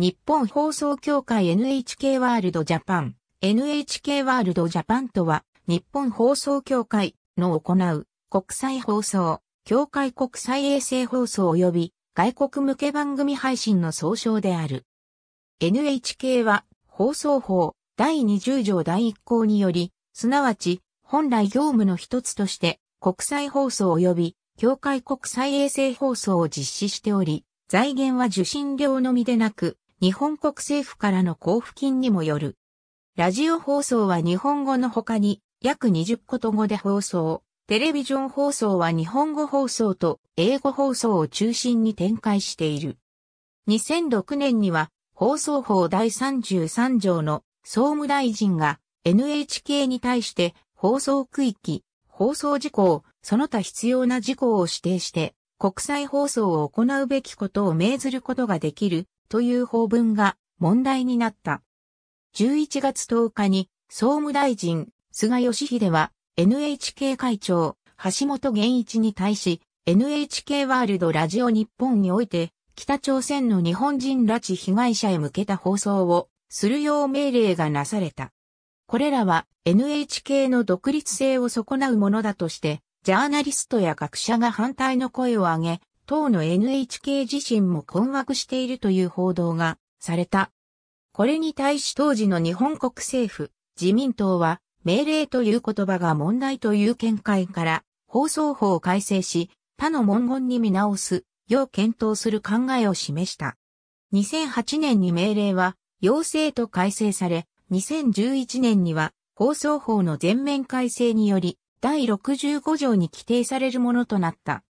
日本放送協会 NHK ワールドジャパン。NHK ワールドジャパンとは、日本放送協会の行う国際放送、協会国際衛星放送及び外国向け番組配信の総称である。NHK は放送法第20条第1項により、すなわち本来業務の一つとして国際放送及び協会国際衛星放送を実施しており、財源は受信料のみでなく、日本国政府からの交付金にもよる。ラジオ放送は日本語の他に約20個と語で放送。テレビジョン放送は日本語放送と英語放送を中心に展開している。2006年には放送法第33条の総務大臣が NHK に対して放送区域、放送事項、その他必要な事項を指定して国際放送を行うべきことを命ずることができるという法文が問題になった。11月10日に総務大臣菅義偉は NHK 会長橋本源一に対し NHK ワールドラジオ日本において北朝鮮の日本人拉致被害者へ向けた放送をするよう命令がなされた。これらは NHK の独立性を損なうものだとして、ジャーナリストや学者が反対の声を上げ、当の NHK 自身も困惑しているという報道がされた。これに対し当時の日本国政府、自民党は、命令という言葉が問題という見解から、放送法を改正し、他の文言に見直す、よう検討する考えを示した。2008年に命令は、要請と改正され、2011年には、放送法の全面改正により、第65条に規定されるものとなった。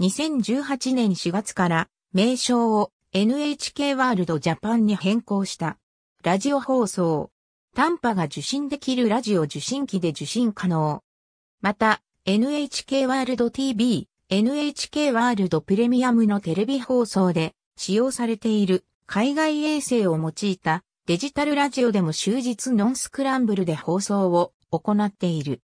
2018年4月から名称を NHK ワールドジャパンに変更した。ラジオ放送。短波が受信できるラジオ受信機で受信可能。また、NHK ワールド TV、NHK ワールドプレミアムのテレビ放送で使用されている海外衛星を用いたデジタルラジオでも終日ノンスクランブルで放送を行っている。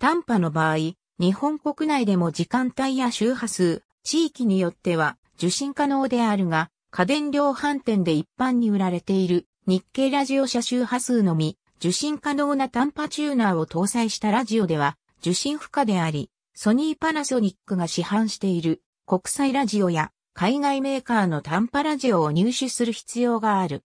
短波の場合、日本国内でも時間帯や周波数、地域によっては受信可能であるが、家電量販店で一般に売られている日経ラジオ社周波数のみ、受信可能な短波チューナーを搭載したラジオでは受信不可であり、ソニーパナソニックが市販している国際ラジオや海外メーカーの短波ラジオを入手する必要がある。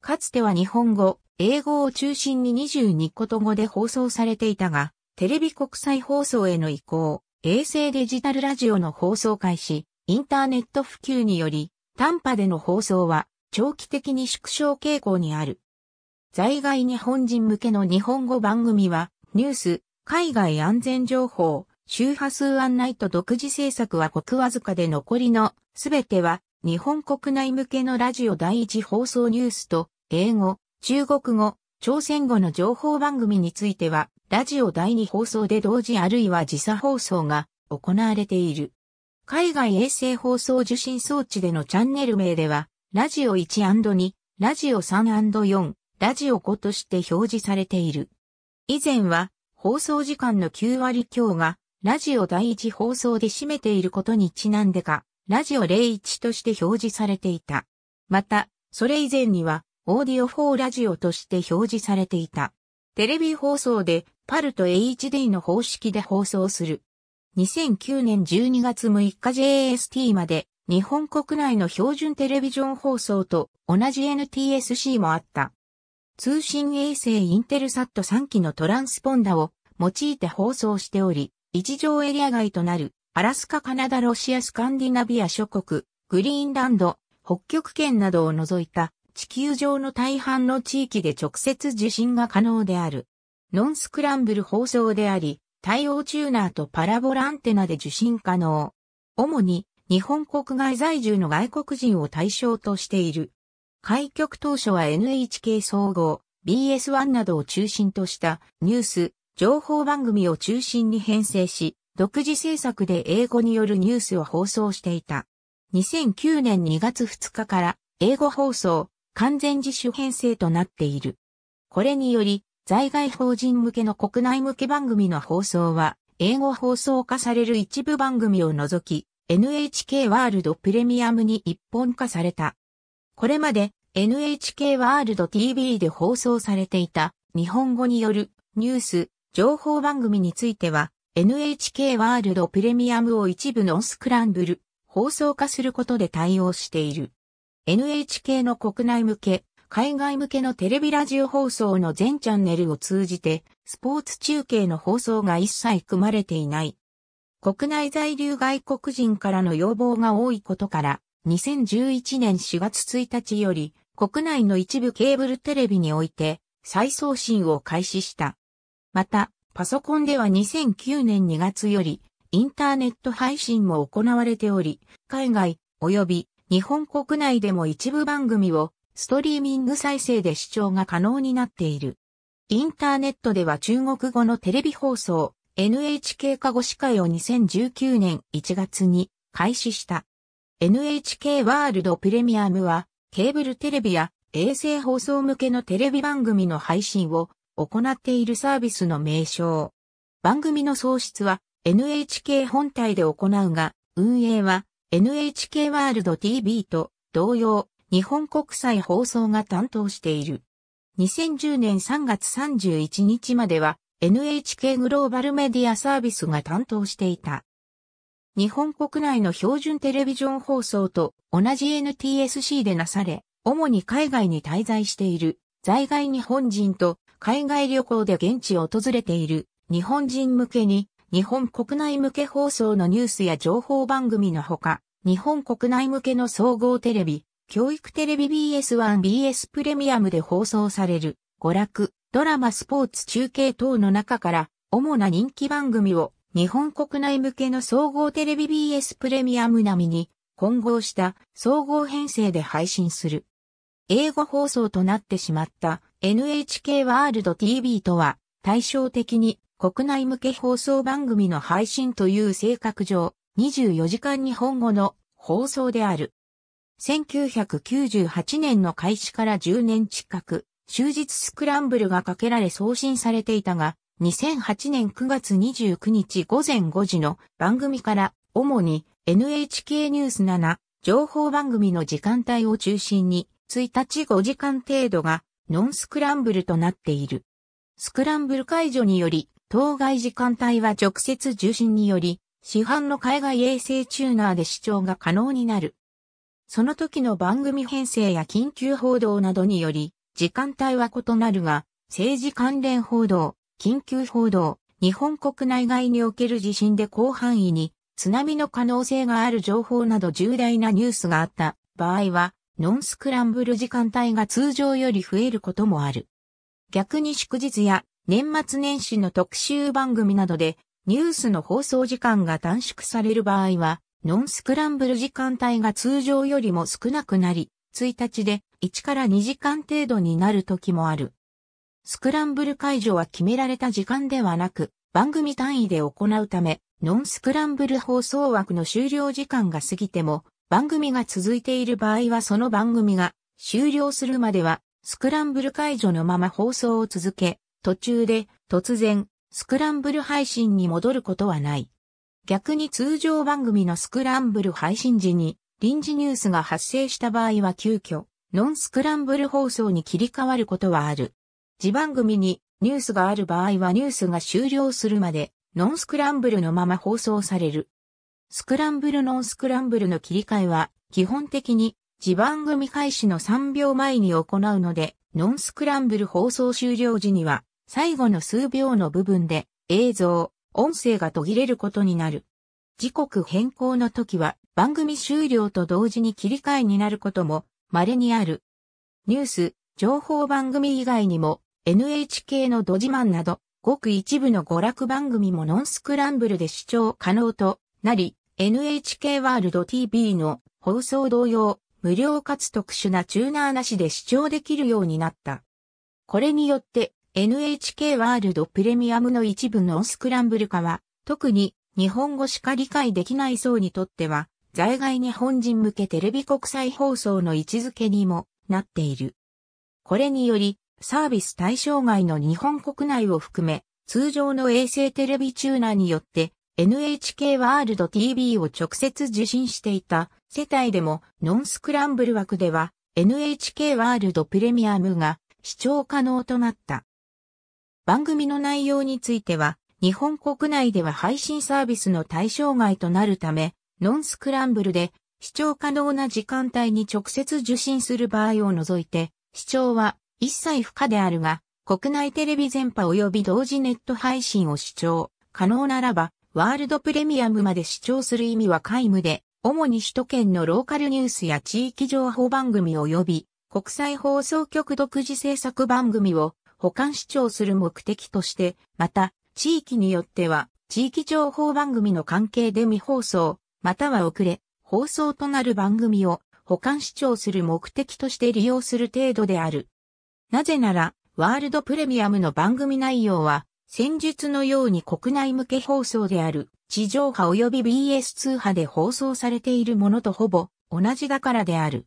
かつては日本語、英語を中心に22個と語で放送されていたが、テレビ国際放送への移行、衛星デジタルラジオの放送開始、インターネット普及により、短波での放送は長期的に縮小傾向にある。在外日本人向けの日本語番組は、ニュース、海外安全情報、周波数案内と独自制作は国わずかで残りのすべては日本国内向けのラジオ第一放送ニュースと英語、中国語、朝鮮語の情報番組についてはラジオ第2放送で同時あるいは時差放送が行われている。海外衛星放送受信装置でのチャンネル名では、ラジオ 1&2、ラジオ 3&4、ラジオ5として表示されている。以前は、放送時間の9割強が、ラジオ第1放送で占めていることにちなんでか、ラジオ01として表示されていた。また、それ以前には、オーディオ4ラジオとして表示されていた。テレビ放送でパルと HD の方式で放送する。2009年12月6日 JST まで日本国内の標準テレビジョン放送と同じ NTSC もあった。通信衛星インテルサット3機のトランスポンダを用いて放送しており、一条エリア外となるアラスカ、カナダ、ロシア、スカンディナビア諸国、グリーンランド、北極圏などを除いた地球上の大半の地域で直接受信が可能である。ノンスクランブル放送であり、対応チューナーとパラボラアンテナで受信可能。主に日本国外在住の外国人を対象としている。開局当初は NHK 総合、BS1 などを中心としたニュース、情報番組を中心に編成し、独自制作で英語によるニュースを放送していた。2009年2月2日から英語放送、完全自主編成となっている。これにより、在外法人向けの国内向け番組の放送は、英語放送化される一部番組を除き、NHK ワールドプレミアムに一本化された。これまで NHK ワールド TV で放送されていた日本語によるニュース、情報番組については NHK ワールドプレミアムを一部のスクランブル放送化することで対応している。NHK の国内向け、海外向けのテレビラジオ放送の全チャンネルを通じて、スポーツ中継の放送が一切組まれていない。国内在留外国人からの要望が多いことから、2011年4月1日より、国内の一部ケーブルテレビにおいて、再送信を開始した。また、パソコンでは2009年2月より、インターネット配信も行われており、海外、及び日本国内でも一部番組をストリーミング再生で視聴が可能になっている。インターネットでは中国語のテレビ放送 NHK 加護司会を2019年1月に開始した。NHK ワールドプレミアムはケーブルテレビや衛星放送向けのテレビ番組の配信を行っているサービスの名称。番組の創出は NHK 本体で行うが、運営は NHK ワールド TV と同様、日本国際放送が担当している。2010年3月31日までは NHK グローバルメディアサービスが担当していた。日本国内の標準テレビジョン放送と同じ NTSC でなされ、主に海外に滞在している在外日本人と海外旅行で現地を訪れている日本人向けに日本国内向け放送のニュースや情報番組のほか、日本国内向けの総合テレビ、教育テレビ BS1、BS プレミアムで放送される、娯楽、ドラマ、スポーツ中継等の中から、主な人気番組を日本国内向けの総合テレビ BS プレミアム並みに混合した総合編成で配信する。英語放送となってしまった NHK ワールド TV とは対照的に国内向け放送番組の配信という性格上、24時間日本語の放送である。1998年の開始から10年近く、終日スクランブルがかけられ送信されていたが、2008年9月29日午前5時の番組から主に NHK ニュース7情報番組の時間帯を中心に1日5時間程度がノンスクランブルとなっている。スクランブル解除により当該時間帯は直接受信により、市販の海外衛星チューナーで視聴が可能になる。その時の番組編成や緊急報道などにより、時間帯は異なるが、政治関連報道、緊急報道、日本国内外における地震で広範囲に津波の可能性がある情報など重大なニュースがあった場合は、ノンスクランブル時間帯が通常より増えることもある。逆に祝日や年末年始の特集番組などでニュースの放送時間が短縮される場合は、ノンスクランブル時間帯が通常よりも少なくなり、1日で1から2時間程度になる時もある。スクランブル解除は決められた時間ではなく、番組単位で行うため、ノンスクランブル放送枠の終了時間が過ぎても、番組が続いている場合はその番組が終了するまでは、スクランブル解除のまま放送を続け、途中で突然スクランブル配信に戻ることはない。逆に通常番組のスクランブル配信時に臨時ニュースが発生した場合は急遽ノンスクランブル放送に切り替わることはある。自番組にニュースがある場合はニュースが終了するまでノンスクランブルのまま放送される。スクランブルノンスクランブルの切り替えは基本的に自番組開始の3秒前に行うので、ノンスクランブル放送終了時には最後の数秒の部分で映像、音声が途切れることになる。時刻変更の時は番組終了と同時に切り替えになることも稀にある。ニュース、情報番組以外にも NHK のド自慢などごく一部の娯楽番組もノンスクランブルで視聴可能となり NHK ワールド TV の放送同様無料かつ特殊なチューナーなしで視聴できるようになった。これによって NHK ワールドプレミアムの一部のスクランブル化は、特に日本語しか理解できない層にとっては、在外日本人向けテレビ国際放送の位置づけにもなっている。これにより、サービス対象外の日本国内を含め、通常の衛星テレビチューナーによって NHK ワールド TV を直接受信していた世帯でもノンスクランブル枠では NHK ワールドプレミアムが視聴可能となった。番組の内容については、日本国内では配信サービスの対象外となるため、ノンスクランブルで視聴可能な時間帯に直接受信する場合を除いて、視聴は一切不可であるが、国内テレビ全波及び同時ネット配信を視聴可能ならば、ワールドプレミアムまで視聴する意味は皆無で、主に首都圏のローカルニュースや地域情報番組及び国際放送局独自制作番組を保管視聴する目的として、また、地域によっては、地域情報番組の関係で未放送、または遅れ、放送となる番組を保管視聴する目的として利用する程度である。なぜなら、ワールドプレミアムの番組内容は、先日のように国内向け放送である、地上波及び BS2 波で放送されているものとほぼ同じだからである。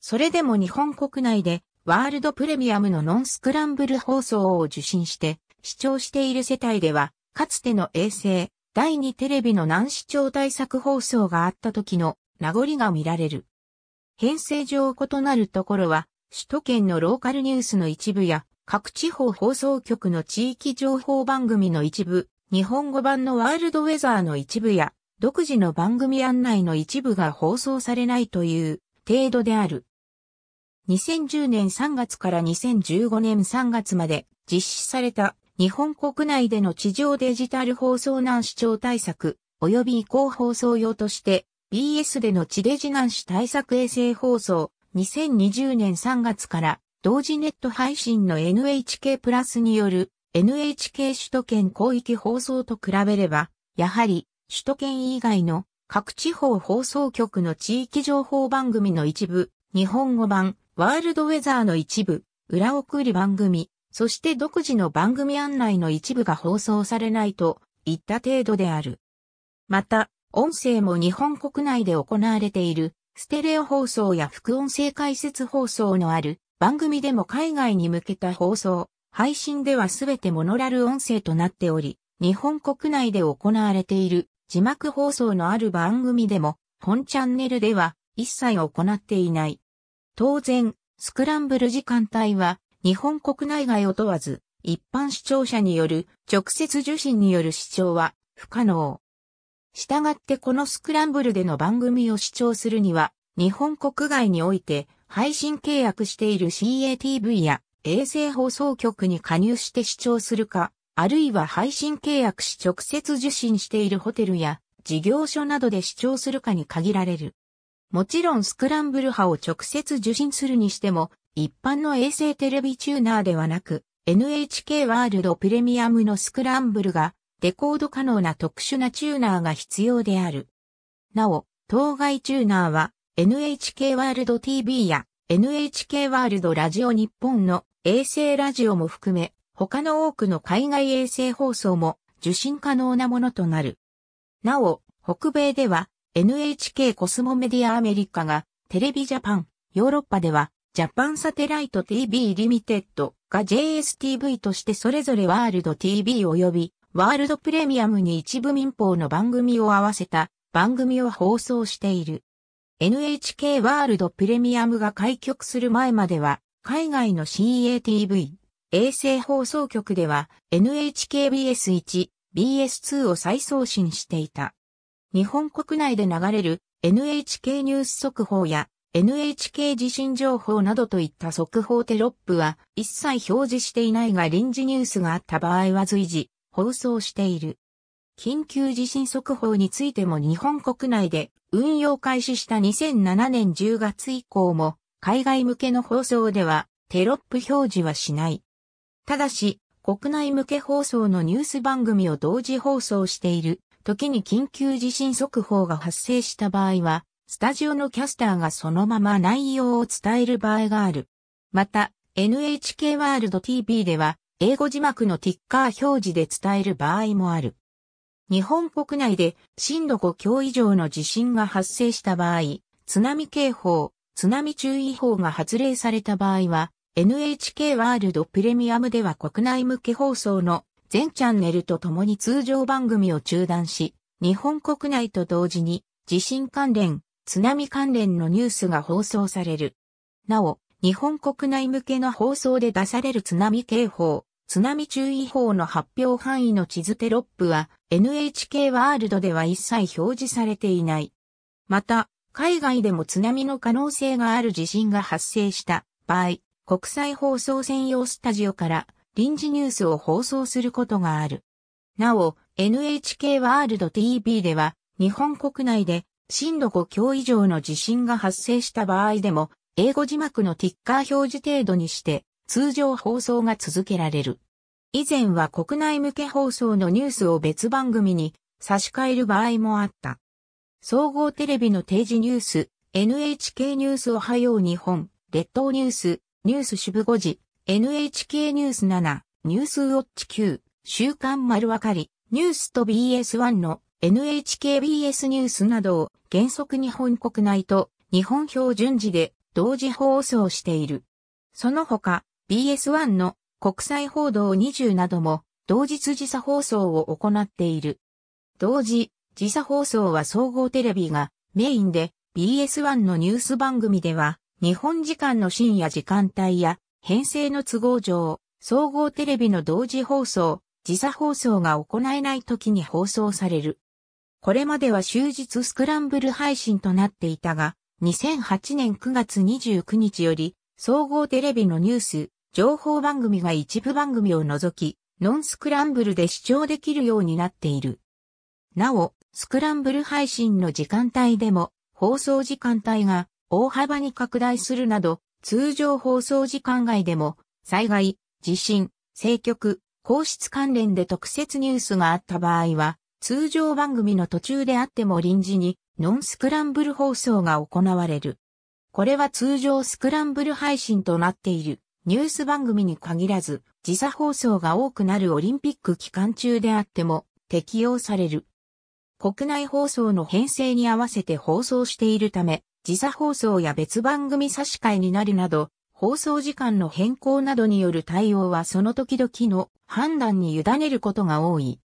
それでも日本国内でワールドプレミアムのノンスクランブル放送を受信して、視聴している世帯では、かつての衛星、第2テレビの難視聴対策放送があった時の名残が見られる。編成上異なるところは、首都圏のローカルニュースの一部や、各地方放送局の地域情報番組の一部、日本語版のワールドウェザーの一部や、独自の番組案内の一部が放送されないという程度である。2010年3月から2015年3月まで実施された日本国内での地上デジタル放送難視聴対策及び移行放送用として BS での地デジ難視対策衛星放送2020年3月から同時ネット配信の NHK プラスによる NHK 首都圏広域放送と比べればやはり首都圏以外の各地方放送局の地域情報番組の一部日本語版ワールドウェザーの一部、裏送り番組、そして独自の番組案内の一部が放送されないといった程度である。また、音声も日本国内で行われている、ステレオ放送や副音声解説放送のある、番組でも海外に向けた放送、配信ではすべてモノラル音声となっており、日本国内で行われている字幕放送のある番組でも、本チャンネルでは一切行っていない。当然、スクランブル時間帯は、日本国内外を問わず、一般視聴者による直接受信による視聴は不可能。したがってこのスクランブルでの番組を視聴するには、日本国外において配信契約している CATV や衛星放送局に加入して視聴するか、あるいは配信契約し直接受信しているホテルや事業所などで視聴するかに限られる。もちろんスクランブル波を直接受信するにしても、一般の衛星テレビチューナーではなく、NHK ワールドプレミアムのスクランブルが、デコード可能な特殊なチューナーが必要である。なお、当該チューナーは、NHK ワールド TV や NHK ワールドラジオ日本の衛星ラジオも含め、他の多くの海外衛星放送も受信可能なものとなる。なお、北米では NHK コスモメディアアメリカがテレビジャパン、ヨーロッパではジャパンサテライト TV リミテッドが JSTV としてそれぞれワールド TV 及びワールドプレミアムに一部民放の番組を合わせた番組を放送している。NHK ワールドプレミアムが開局する前までは海外の CATV、衛星放送局では NHKBS1、BS2 を再送信していた。日本国内で流れる NHK ニュース速報や NHK 地震情報などといった速報テロップは一切表示していないが臨時ニュースがあった場合は随時放送している。緊急地震速報についても日本国内で運用開始した2007年10月以降も海外向けの放送ではテロップ表示はしない。ただし、国内向け放送のニュース番組を同時放送している時に緊急地震速報が発生した場合は、スタジオのキャスターがそのまま内容を伝える場合がある。また、NHK ワールド TV では、英語字幕のティッカー表示で伝える場合もある。日本国内で震度5強以上の地震が発生した場合、津波警報、津波注意報が発令された場合は、NHK ワールドプレミアムでは国内向け放送の全チャンネルと共に通常番組を中断し、日本国内と同時に地震関連、津波関連のニュースが放送される。なお、日本国内向けの放送で出される津波警報、津波注意報の発表範囲の地図テロップは NHK ワールドでは一切表示されていない。また、海外でも津波の可能性がある地震が発生した場合、国際放送専用スタジオから臨時ニュースを放送することがある。なお、NHK ワールド TV では、日本国内で震度5強以上の地震が発生した場合でも、英語字幕のティッカー表示程度にして、通常放送が続けられる。以前は国内向け放送のニュースを別番組に差し替える場合もあった。総合テレビの定時ニュース、NHK ニュースおはよう日本、列島ニュース、ニュース支部5時、NHK ニュース7、ニュースウォッチ9、週刊丸わかり、ニュースと BS1 の NHKBS ニュースなどを原則日本国内と日本標準時で同時放送している。その他、BS1 の国際報道20なども同日時差放送を行っている。同時、時差放送は総合テレビがメインで BS1 のニュース番組では日本時間の深夜時間帯や編成の都合上、総合テレビの同時放送、時差放送が行えない時に放送される。これまでは終日スクランブル配信となっていたが、2008年9月29日より、総合テレビのニュース、情報番組が一部番組を除き、ノンスクランブルで視聴できるようになっている。なお、スクランブル配信の時間帯でも、放送時間帯が大幅に拡大するなど、通常放送時間外でも、災害、地震、政局、皇室関連で特設ニュースがあった場合は、通常番組の途中であっても臨時にノンスクランブル放送が行われる。これは通常スクランブル配信となっているニュース番組に限らず時差放送が多くなるオリンピック期間中であっても適用される。国内放送の編成に合わせて放送しているため、時差放送や別番組差し替えになるなど、放送時間の変更などによる対応はその時々の判断に委ねることが多い。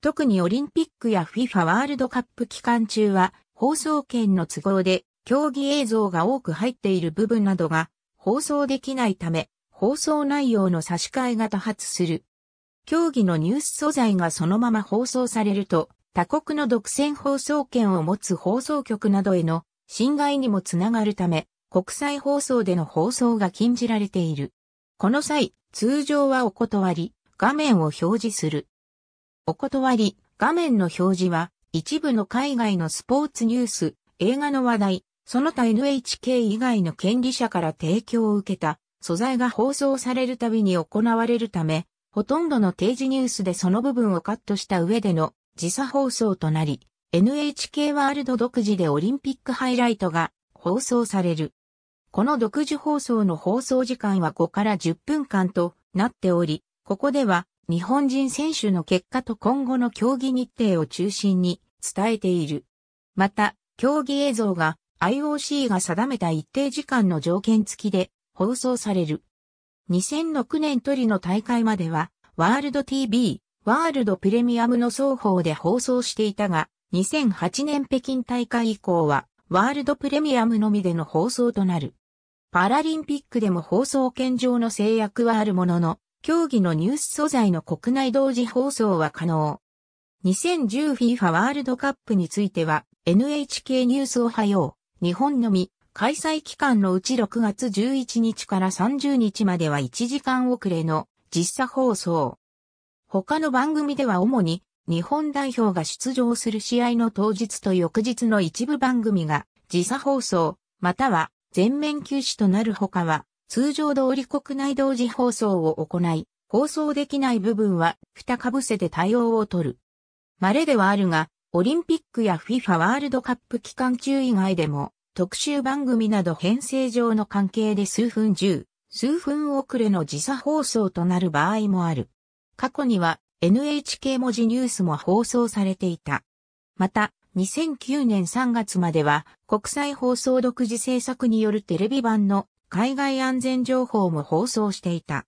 特にオリンピックや FIFA ワールドカップ期間中は放送権の都合で競技映像が多く入っている部分などが放送できないため放送内容の差し替えが多発する。競技のニュース素材がそのまま放送されると他国の独占放送権を持つ放送局などへの侵害にもつながるため、国際放送での放送が禁じられている。この際、通常はお断り、画面を表示する。お断り、画面の表示は、一部の海外のスポーツニュース、映画の話題、その他 NHK 以外の権利者から提供を受けた素材が放送されるたびに行われるため、ほとんどの定時ニュースでその部分をカットした上での時差放送となり、NHK ワールド独自でオリンピックハイライトが放送される。この独自放送の放送時間は5から10分間となっており、ここでは日本人選手の結果と今後の競技日程を中心に伝えている。また、競技映像が IOC が定めた一定時間の条件付きで放送される。2006年トリの大会までは、ワールド TV、ワールドプレミアムの双方で放送していたが、2008年北京大会以降は、ワールドプレミアムのみでの放送となる。パラリンピックでも放送権上の制約はあるものの、競技のニュース素材の国内同時放送は可能。2010FIFA ワールドカップについては、NHK ニュースおはよう、日本のみ、開催期間のうち6月11日から30日までは1時間遅れの実写放送。他の番組では主に日本代表が出場する試合の当日と翌日の一部番組が時差放送、または全面休止となるほかは、通常通り国内同時放送を行い、放送できない部分は、二かぶせで対応を取る。稀ではあるが、オリンピックや FIFA ワールドカップ期間中以外でも、特集番組など編成上の関係で数分10、数分遅れの時差放送となる場合もある。過去には、NHK 文字ニュースも放送されていた。また、2009年3月までは国際放送独自制作によるテレビ版の海外安全情報も放送していた。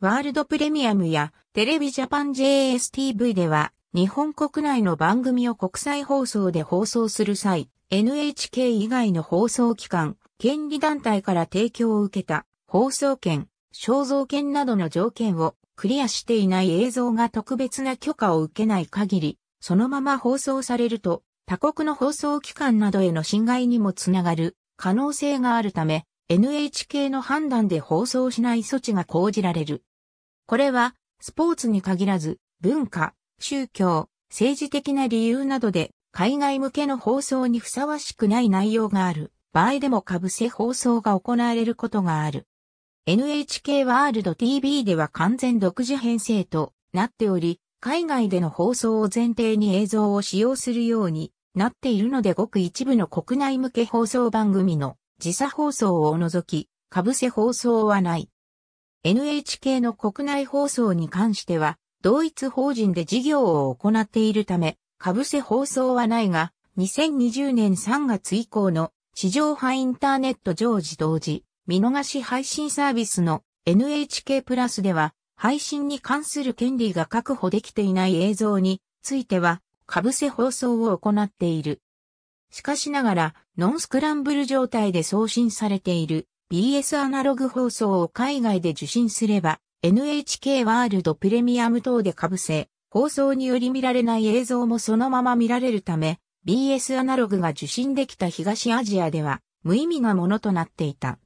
ワールドプレミアムやテレビジャパン JSTV では日本国内の番組を国際放送で放送する際、NHK 以外の放送機関、権利団体から提供を受けた放送権、肖像権などの条件をクリアしていない映像が特別な許可を受けない限り、そのまま放送されると、他国の放送機関などへの侵害にもつながる可能性があるため、NHK の判断で放送しない措置が講じられる。これは、スポーツに限らず、文化、宗教、政治的な理由などで、海外向けの放送にふさわしくない内容がある場合でも被せ放送が行われることがある。NHK ワールド TV では完全独自編成となっており、海外での放送を前提に映像を使用するようになっているのでごく一部の国内向け放送番組の時差放送を除き、ぶせ放送はない。NHK の国内放送に関しては、同一法人で事業を行っているため、ぶせ放送はないが、2020年3月以降の地上波インターネット常時同時見逃し配信サービスの NHK プラスでは、配信に関する権利が確保できていない映像については、被せ放送を行っている。しかしながら、ノンスクランブル状態で送信されている BS アナログ放送を海外で受信すれば、NHK ワールドプレミアム等で被せ、放送により見られない映像もそのまま見られるため、BS アナログが受信できた東アジアでは無意味なものとなっていた。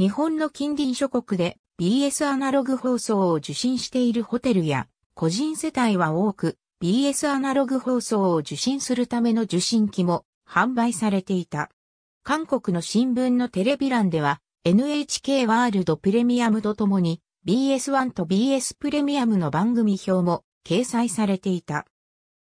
日本の近隣諸国で BS アナログ放送を受信しているホテルや個人世帯は多く BS アナログ放送を受信するための受信機も販売されていた。韓国の新聞のテレビ欄では NHK ワールドプレミアムとともに BS1 と BS プレミアムの番組表も掲載されていた。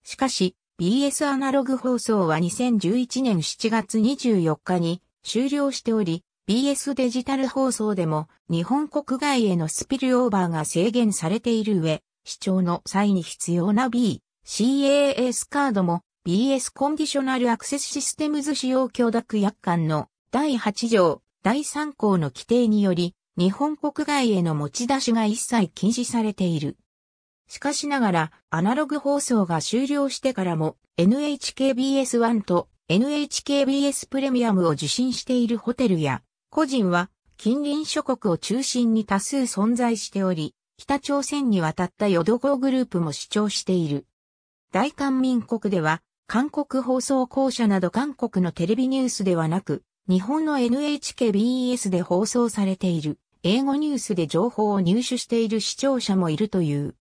しかし BS アナログ放送は2011年7月24日に終了しており、BS デジタル放送でも日本国外へのスピルオーバーが制限されている上、視聴の際に必要な B、CAS カードも BS コンディショナルアクセスシステムズ使用許諾約款の第8条第3項の規定により日本国外への持ち出しが一切禁止されている。しかしながらアナログ放送が終了してからも NHKBS1 と NHKBS プレミアムを受信しているホテルや個人は近隣諸国を中心に多数存在しており、北朝鮮に渡ったヨドゴグループも主張している。大韓民国では、韓国放送公社など韓国のテレビニュースではなく、日本の NHKBS で放送されている、英語ニュースで情報を入手している視聴者もいるという。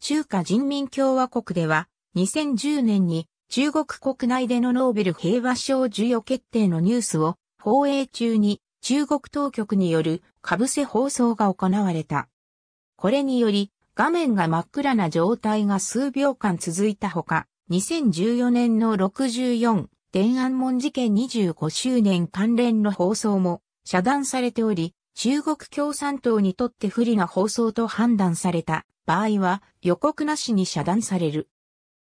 中華人民共和国では、2010年に中国国内でのノーベル平和賞授与決定のニュースを放映中に中国当局による被せ放送が行われた。これにより、画面が真っ暗な状態が数秒間続いたほか、2014年の64、天安門事件25周年関連の放送も遮断されており、中国共産党にとって不利な放送と判断された場合は予告なしに遮断される。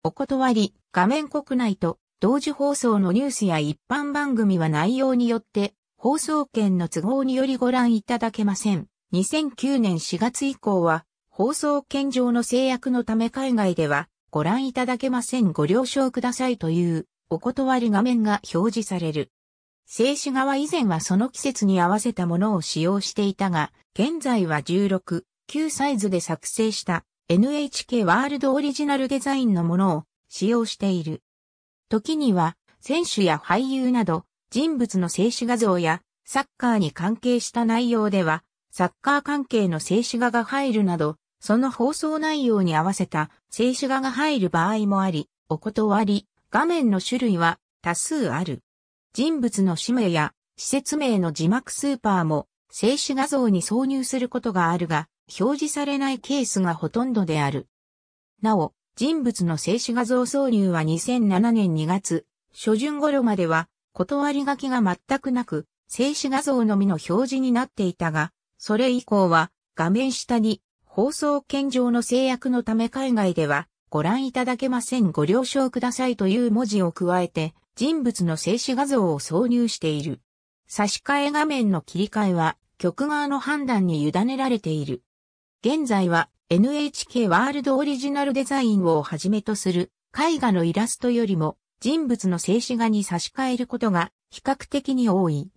お断り、画面国内と同時放送のニュースや一般番組は内容によって放送権の都合によりご覧いただけません。2009年4月以降は、放送権上の制約のため海外では、ご覧いただけませんご了承くださいというお断り画面が表示される。静止画は以前はその季節に合わせたものを使用していたが、現在は16、9サイズで作成した NHK ワールドオリジナルデザインのものを使用している。時には選手や俳優など人物の静止画像や、サッカーに関係した内容では、サッカー関係の静止画が入るなど、その放送内容に合わせた静止画が入る場合もあり、お断り、画面の種類は多数ある。人物の氏名や施設名の字幕スーパーも静止画像に挿入することがあるが、表示されないケースがほとんどである。なお、人物の静止画像挿入は2007年2月、初旬頃までは断り書きが全くなく、静止画像のみの表示になっていたが、それ以降は画面下に放送権上の制約のため海外ではご覧いただけませんご了承くださいという文字を加えて人物の静止画像を挿入している。差し替え画面の切り替えは曲側の判断に委ねられている。現在は NHK ワールドオリジナルデザインをはじめとする絵画のイラストよりも人物の静止画に差し替えることが比較的に多い。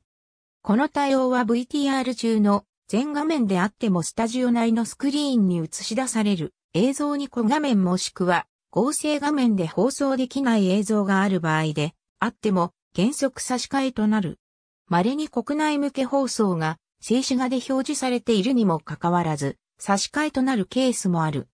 この対応は VTR 中の全画面であってもスタジオ内のスクリーンに映し出される映像に小画面もしくは合成画面で放送できない映像がある場合であっても原則差し替えとなる。稀に国内向け放送が静止画で表示されているにもかかわらず差し替えとなるケースもある。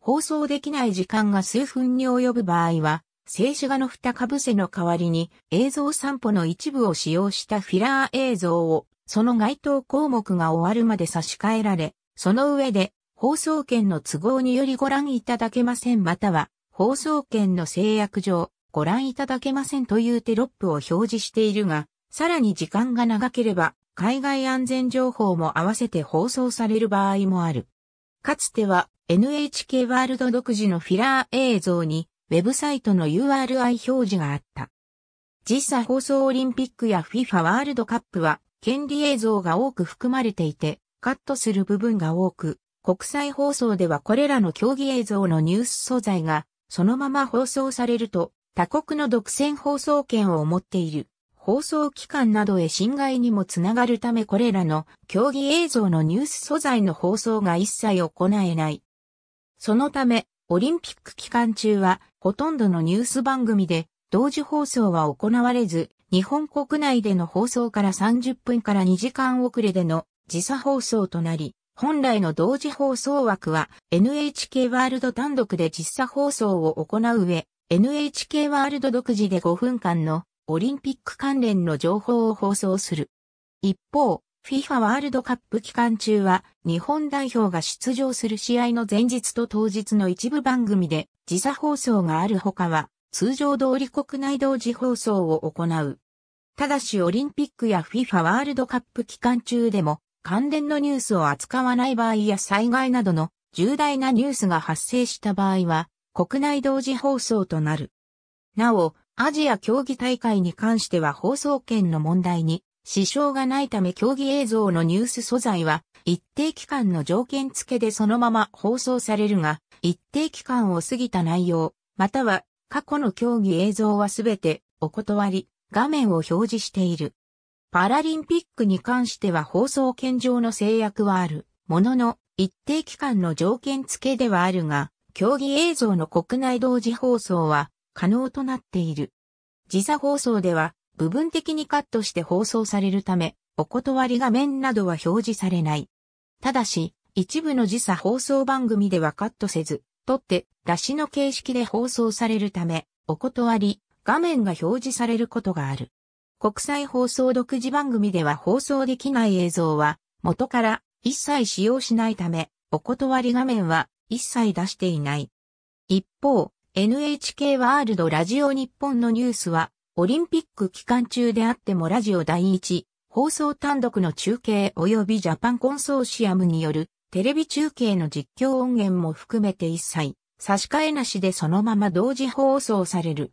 放送できない時間が数分に及ぶ場合は静止画の蓋かぶせの代わりに映像散歩の一部を使用したフィラー映像をその該当項目が終わるまで差し替えられ、その上で放送権の都合によりご覧いただけませんまたは放送権の制約上ご覧いただけませんというテロップを表示しているが、さらに時間が長ければ海外安全情報も合わせて放送される場合もある。かつては NHK ワールド独自のフィラー映像にウェブサイトの URI 表示があった。実際放送オリンピックや FIFA ワールドカップは、権利映像が多く含まれていて、カットする部分が多く、国際放送ではこれらの競技映像のニュース素材が、そのまま放送されると、他国の独占放送権を持っている放送機関などへ侵害にもつながるためこれらの競技映像のニュース素材の放送が一切行えない。そのため、オリンピック期間中はほとんどのニュース番組で同時放送は行われず、日本国内での放送から30分から2時間遅れでの時差放送となり、本来の同時放送枠は NHK ワールド単独で実差放送を行う上、NHK ワールド独自で5分間のオリンピック関連の情報を放送する。一方、FIFA ワールドカップ期間中は日本代表が出場する試合の前日と当日の一部番組で時差放送があるほかは通常通り国内同時放送を行う。ただしオリンピックや FIFA ワールドカップ期間中でも関連のニュースを扱わない場合や災害などの重大なニュースが発生した場合は国内同時放送となる。なお、アジア競技大会に関しては放送権の問題に支障がないため競技映像のニュース素材は一定期間の条件付けでそのまま放送されるが、一定期間を過ぎた内容、または過去の競技映像はすべてお断り、画面を表示している。パラリンピックに関しては放送権上の制約はあるものの、一定期間の条件付けではあるが、競技映像の国内同時放送は可能となっている。時差放送では部分的にカットして放送されるため、お断り画面などは表示されない。ただし、一部の時差放送番組ではカットせず、取って出しの形式で放送されるため、お断り画面が表示されることがある。国際放送独自番組では放送できない映像は元から一切使用しないため、お断り画面は一切出していない。一方、NHK ワールドラジオ日本のニュースはオリンピック期間中であってもラジオ第一、放送単独の中継及びジャパンコンソーシアムによるテレビ中継の実況音源も含めて一切差し替えなしでそのまま同時放送される。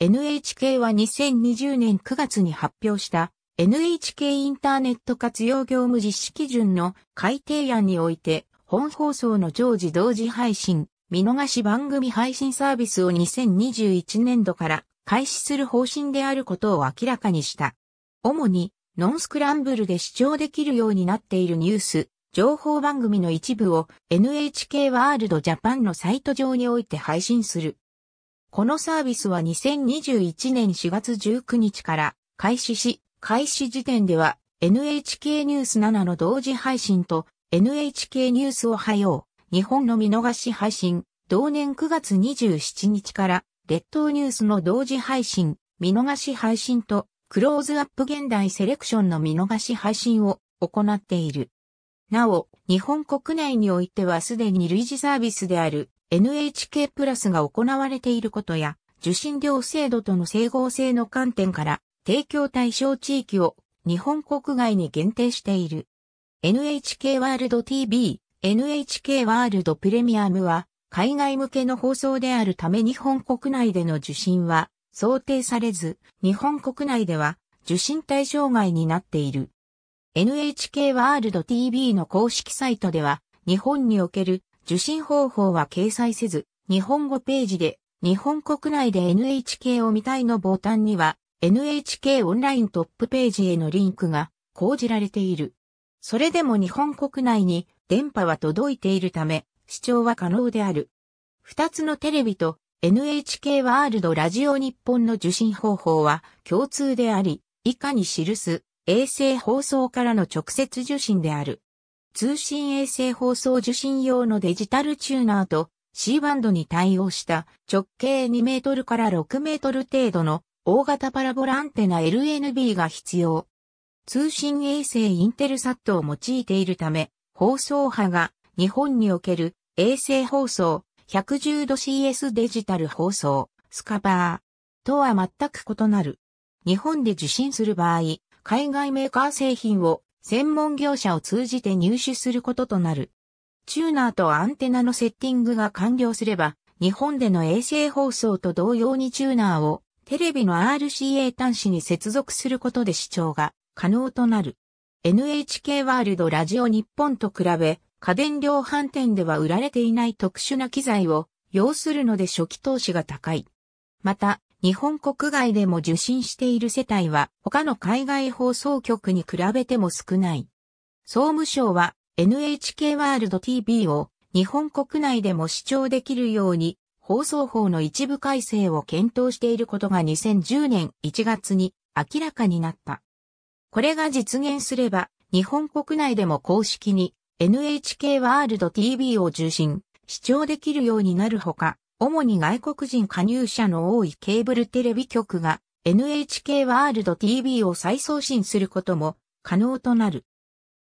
NHK は2020年9月に発表した NHK インターネット活用業務実施基準の改定案において本放送の常時同時配信、見逃し番組配信サービスを2021年度から開始する方針であることを明らかにした。主に、ノンスクランブルで視聴できるようになっているニュース、情報番組の一部を NHK ワールドジャパンのサイト上において配信する。このサービスは2021年4月19日から開始し、開始時点では NHK ニュース7の同時配信と NHK ニュースをはよう、日本の見逃し配信、同年9月27日から列島ニュースの同時配信、見逃し配信と、クローズアップ現代セレクションの見逃し配信を行っている。なお、日本国内においてはすでに類似サービスである NHK プラスが行われていることや、受信料制度との整合性の観点から、提供対象地域を日本国外に限定している。NHK ワールド TV、NHK ワールドプレミアムは、海外向けの放送であるため日本国内での受信は想定されず、日本国内では受信対象外になっている。NHK ワールド TV の公式サイトでは、日本における受信方法は掲載せず、日本語ページで、日本国内で NHK を見たいのボタンには、NHK オンライントップページへのリンクが講じられている。それでも日本国内に電波は届いているため、視聴は可能である。2つのテレビと NHK ワールドラジオ日本の受信方法は共通であり、以下に記す衛星放送からの直接受信である。通信衛星放送受信用のデジタルチューナーと C バンドに対応した直径2メートルから6メートル程度の大型パラボラアンテナ LNB が必要。通信衛星インテルサットを用いているため、放送波が日本における衛星放送、110度 CS デジタル放送、スカバーとは全く異なる。日本で受信する場合、海外メーカー製品を専門業者を通じて入手することとなる。チューナーとアンテナのセッティングが完了すれば、日本での衛星放送と同様にチューナーをテレビの RCA 端子に接続することで視聴が可能となる。NHK ワールドラジオ日本と比べ家電量販店では売られていない特殊な機材を要するので初期投資が高い。また、日本国外でも受信している世帯は他の海外放送局に比べても少ない。総務省は NHK ワールド TV を日本国内でも視聴できるように放送法の一部改正を検討していることが2010年1月に明らかになった。これが実現すれば日本国内でも公式に NHK ワールド TV を中心、視聴できるようになるほか、主に外国人加入者の多いケーブルテレビ局が NHK ワールド TV を再送信することも可能となる。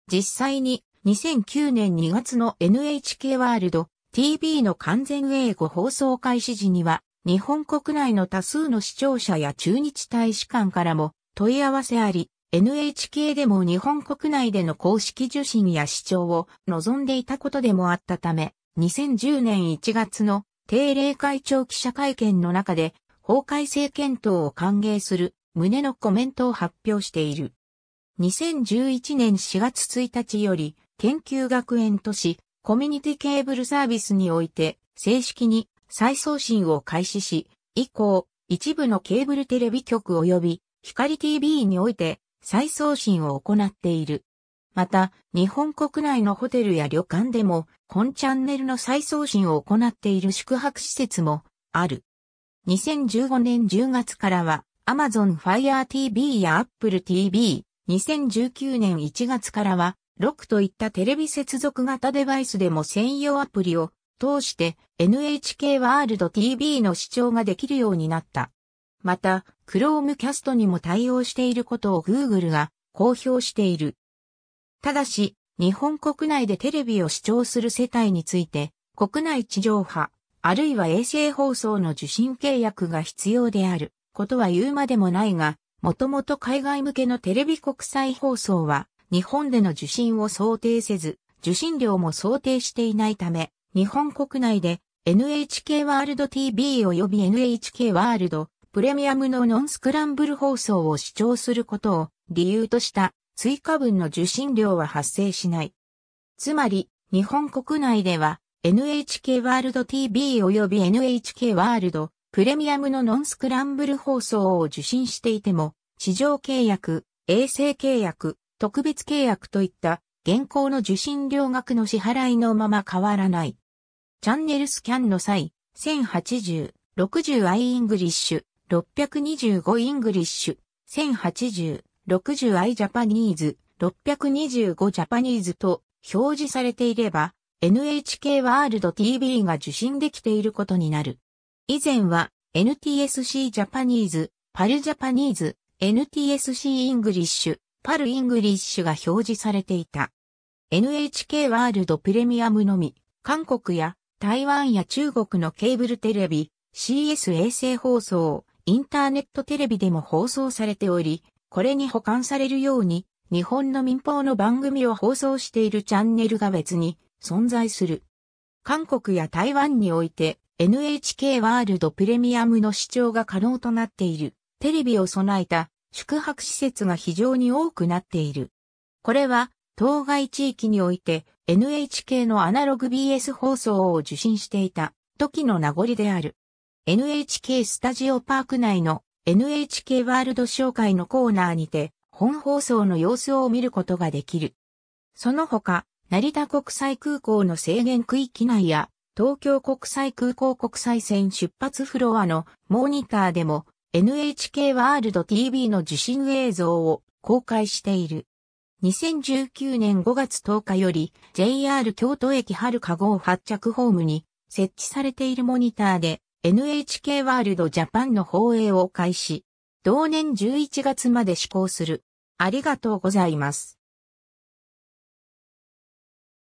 実際に2009年2月の NHK ワールド TV の完全英語放送開始時には日本国内の多数の視聴者や駐日大使館からも問い合わせあり、NHK でも日本国内での公式受信や視聴を望んでいたことでもあったため、2010年1月の定例会長記者会見の中で、法改正検討を歓迎する旨のコメントを発表している。2011年4月1日より、研究学園都市コミュニティケーブルサービスにおいて正式に再送信を開始し、以降、一部のケーブルテレビ局及び光 TV において再送信を行っている。また、日本国内のホテルや旅館でも、本チャンネルの再送信を行っている宿泊施設もある。2015年10月からは、Amazon Fire TV や Apple TV、2019年1月からは、クといったテレビ接続型デバイスでも専用アプリを通して NHK ワールド TV の視聴ができるようになった。また、Chromecast にも対応していることを Google が公表している。ただし、日本国内でテレビを視聴する世帯について、国内地上波、あるいは衛星放送の受信契約が必要であることは言うまでもないが、もともと海外向けのテレビ国際放送は、日本での受信を想定せず、受信料も想定していないため、日本国内で NHK ワールド TV 及び NHK ワールドプレミアムのノンスクランブル放送を主張することを理由とした追加分の受信料は発生しない。つまり、日本国内では NHK ワールド TV 及び NHK ワールドプレミアムのノンスクランブル放送を受信していても、地上契約、衛星契約、特別契約といった現行の受信料額の支払いのまま変わらない。チャンネルスキャンの際、1080、60i イングリッシュ、625イングリッシュ、1080、60アイジャパニーズ、625ジャパニーズと表示されていれば、NHK ワールド TV が受信できていることになる。以前は NTSC ジャパニーズ、パルジャパニーズ、NTSC イングリッシュ、パルイングリッシュが表示されていた。NHK ワールドプレミアムのみ、韓国や台湾や中国のケーブルテレビ、CS 衛星放送、インターネットテレビでも放送されており、これに保管されるように、日本の民放の番組を放送しているチャンネルが別に存在する。韓国や台湾において NHK ワールドプレミアムの視聴が可能となっているテレビを備えた宿泊施設が非常に多くなっている。これは当該地域において NHK のアナログ BS 放送を受信していた時の名残である。NHK スタジオパーク内の NHK ワールド紹介のコーナーにて本放送の様子を見ることができる。その他、成田国際空港の制限区域内や東京国際空港国際線出発フロアのモニターでも NHK ワールド TV の受信映像を公開している。2019年5月10日より JR 京都駅春加号発着ホームに設置されているモニターで NHK ワールドジャパンの放映を開始。同年11月まで施行する。ありがとうございます。